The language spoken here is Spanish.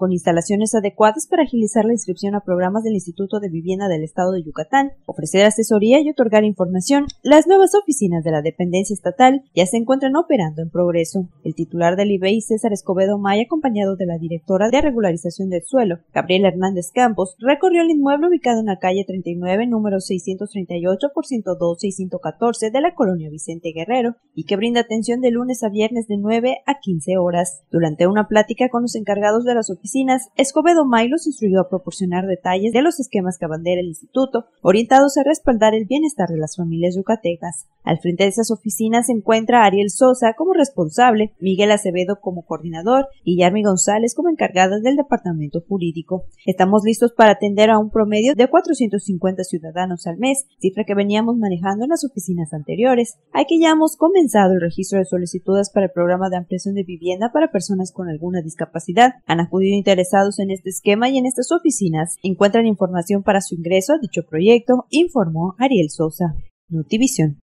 con instalaciones adecuadas para agilizar la inscripción a programas del Instituto de Vivienda del Estado de Yucatán, ofrecer asesoría y otorgar información, las nuevas oficinas de la dependencia estatal ya se encuentran operando en progreso. El titular del IBEI, e César Escobedo May, acompañado de la directora de regularización del suelo, Gabriela Hernández Campos, recorrió el inmueble ubicado en la calle 39, número 638 por 112 y 114 de la colonia Vicente Guerrero, y que brinda atención de lunes a viernes de 9 a 15 horas. Durante una plática con los encargados de las oficinas oficinas, Escobedo los instruyó a proporcionar detalles de los esquemas que abandera el instituto, orientados a respaldar el bienestar de las familias yucatecas. Al frente de esas oficinas se encuentra Ariel Sosa como responsable, Miguel Acevedo como coordinador y Yarmi González como encargadas del departamento jurídico. Estamos listos para atender a un promedio de 450 ciudadanos al mes, cifra que veníamos manejando en las oficinas anteriores. Hay que ya hemos comenzado el registro de solicitudes para el programa de ampliación de vivienda para personas con alguna discapacidad. Han acudido interesados en este esquema y en estas oficinas encuentran información para su ingreso a dicho proyecto, informó Ariel Sosa, Notivision.